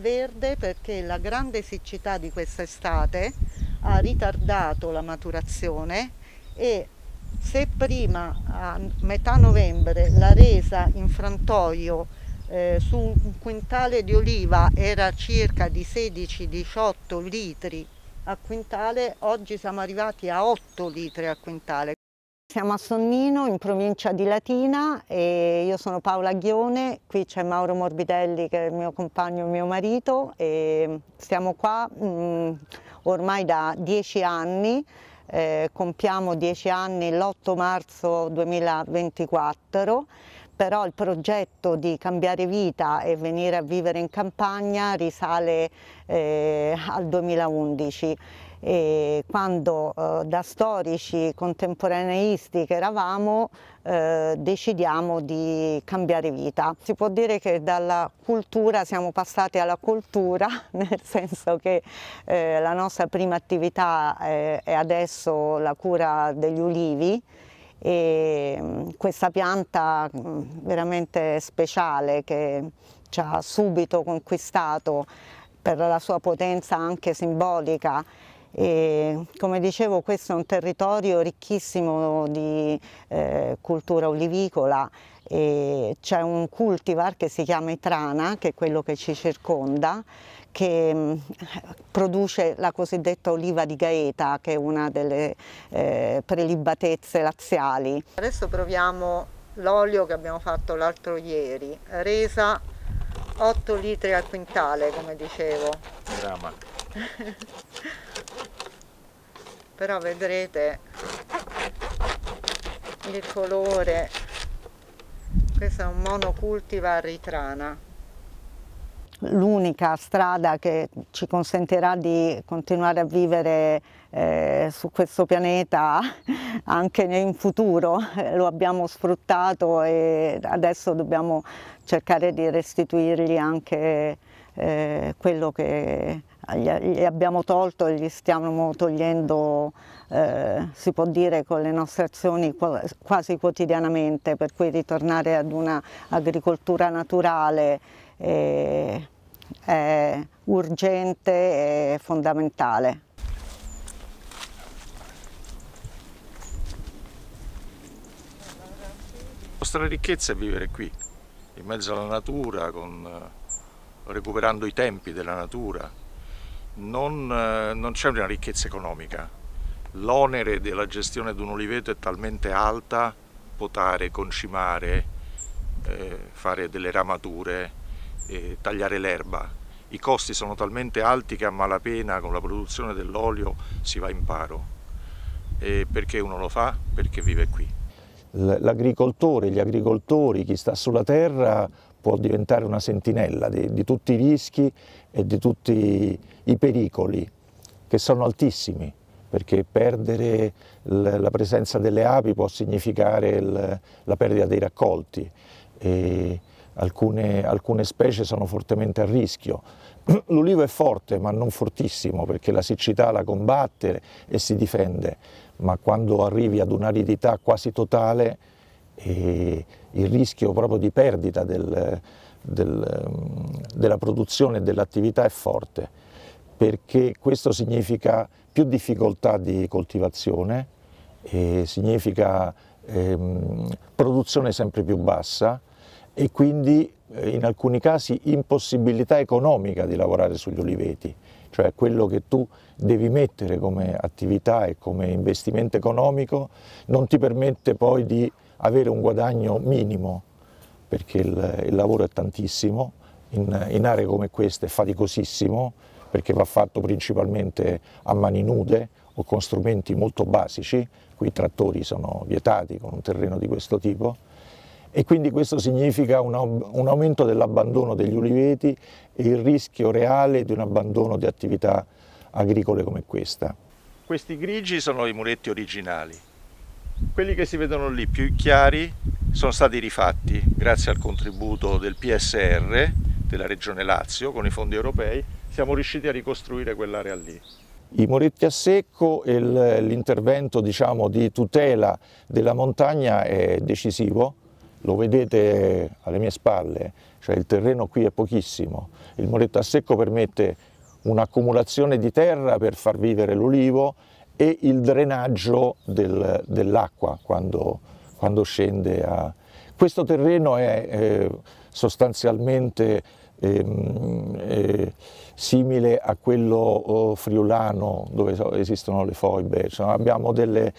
verde perché la grande siccità di quest'estate ha ritardato la maturazione e se prima a metà novembre la resa in frantoio eh, su un quintale di oliva era circa di 16-18 litri a quintale, oggi siamo arrivati a 8 litri a quintale. Siamo a Sonnino, in provincia di Latina e io sono Paola Ghione, qui c'è Mauro Morbidelli che è il mio compagno, il mio marito e stiamo qua mh, mm, ormai da dieci anni, eh, compiamo dieci anni l'8 marzo 2024 però il progetto di cambiare vita e venire a vivere in campagna risale eh, al 2011 e quando eh, da storici contemporaneisti che eravamo eh, decidiamo di cambiare vita. Si può dire che dalla cultura siamo passati alla cultura, nel senso che eh, la nostra prima attività eh, è adesso la cura degli ulivi e mm, questa pianta mm, veramente speciale che ci ha subito conquistato per la sua potenza anche simbolica e, come dicevo questo è un territorio ricchissimo di eh, cultura olivicola c'è un cultivar che si chiama Itrana che è quello che ci circonda che mm, produce la cosiddetta oliva di Gaeta, che è una delle eh, prelibatezze laziali. Adesso proviamo l'olio che abbiamo fatto l'altro ieri, resa 8 litri al quintale, come dicevo. Brava. Però vedrete il colore, questo è un monocultiva ritrana l'unica strada che ci consentirà di continuare a vivere eh, su questo pianeta anche in futuro. Eh, lo abbiamo sfruttato e adesso dobbiamo cercare di restituirgli anche eh, quello che gli abbiamo tolto e gli stiamo togliendo, eh, si può dire, con le nostre azioni quasi quotidianamente, per cui ritornare ad un'agricoltura naturale. E eh, è urgente e fondamentale. La nostra ricchezza è vivere qui, in mezzo alla natura, con, eh, recuperando i tempi della natura. Non, eh, non c'è una ricchezza economica. L'onere della gestione di un oliveto è talmente alta, potare, concimare, eh, fare delle ramature, eh, tagliare l'erba. I costi sono talmente alti che a malapena con la produzione dell'olio si va in paro. E perché uno lo fa? Perché vive qui. L'agricoltore, gli agricoltori, chi sta sulla terra può diventare una sentinella di, di tutti i rischi e di tutti i pericoli che sono altissimi perché perdere la presenza delle api può significare la perdita dei raccolti. E alcune, alcune specie sono fortemente a rischio. L'ulivo è forte ma non fortissimo perché la siccità la combatte e si difende, ma quando arrivi ad un'aridità quasi totale eh, il rischio proprio di perdita del, del, mm, della produzione e dell'attività è forte perché questo significa più difficoltà di coltivazione, eh, significa ehm, produzione sempre più bassa, e quindi eh, in alcuni casi impossibilità economica di lavorare sugli uliveti, cioè quello che tu devi mettere come attività e come investimento economico non ti permette poi di avere un guadagno minimo perché il, il lavoro è tantissimo, in, in aree come queste è faticosissimo perché va fatto principalmente a mani nude o con strumenti molto basici, qui i trattori sono vietati con un terreno di questo tipo, e quindi questo significa un, un aumento dell'abbandono degli uliveti e il rischio reale di un abbandono di attività agricole come questa. Questi grigi sono i muretti originali, quelli che si vedono lì più chiari sono stati rifatti grazie al contributo del PSR della Regione Lazio con i fondi europei, siamo riusciti a ricostruire quell'area lì. I muretti a secco e l'intervento diciamo, di tutela della montagna è decisivo lo vedete alle mie spalle, cioè il terreno qui è pochissimo, il moletto a secco permette un'accumulazione di terra per far vivere l'olivo e il drenaggio del, dell'acqua quando, quando, scende a... Questo terreno è eh, sostanzialmente eh, eh, simile a quello oh, friulano dove esistono le foibe, cioè, abbiamo delle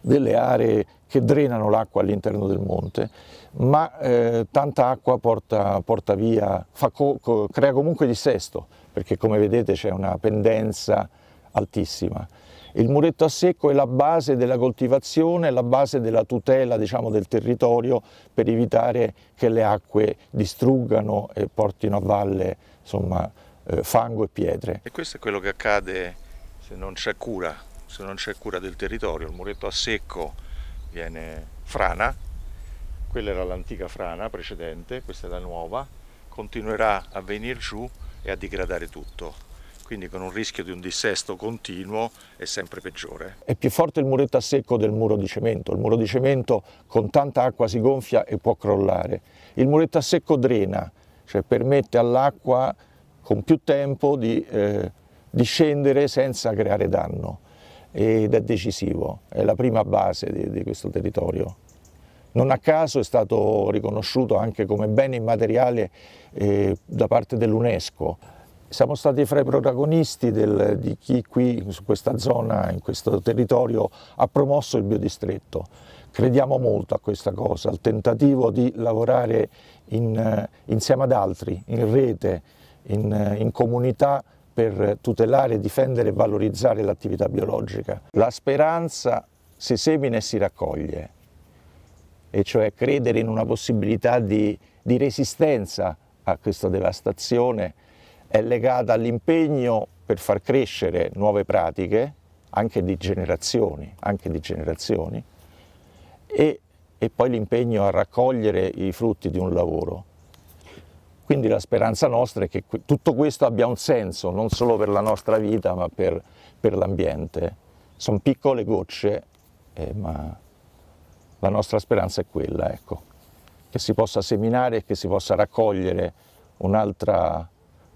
delle aree che drenano l'acqua all'interno del monte, ma eh, tanta acqua porta, porta via, co co crea comunque dissesto, perché come vedete c'è una pendenza altissima. Il muretto a secco è la base della coltivazione, la base della tutela diciamo, del territorio per evitare che le acque distruggano e portino a valle insomma, eh, fango e pietre. E questo è quello che accade se non c'è cura se non c'è cura del territorio, il muretto a secco viene frana, quella era l'antica frana precedente, questa è la nuova, continuerà a venire giù e a degradare tutto quindi con un rischio di un dissesto continuo è sempre peggiore. È più forte il muretto a secco del muro di cemento, il muro di cemento con tanta acqua si gonfia e può crollare, il muretto a secco drena, cioè permette all'acqua con più tempo di eh, discendere senza creare danno ed è decisivo, è la prima base di, di questo territorio. Non a caso è stato riconosciuto anche come bene immateriale eh, da parte dell'UNESCO. Siamo stati fra i protagonisti del, di chi qui, su questa zona, in questo territorio, ha promosso il biodistretto. Crediamo molto a questa cosa, al tentativo di lavorare in, eh, insieme ad altri, in rete, in, eh, in comunità, per tutelare, difendere e valorizzare l'attività biologica. La speranza si semina e si raccoglie, e cioè credere in una possibilità di, di resistenza a questa devastazione è legata all'impegno per far crescere nuove pratiche, anche di generazioni, anche di generazioni e, e poi l'impegno a raccogliere i frutti di un lavoro. Quindi la speranza nostra è che tutto questo abbia un senso, non solo per la nostra vita, ma per, per l'ambiente. Sono piccole gocce, eh, ma la nostra speranza è quella, ecco, che si possa seminare e che si possa raccogliere un'altra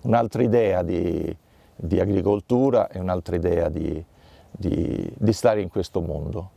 un idea di, di, agricoltura e un'altra idea di, di, di stare in questo mondo.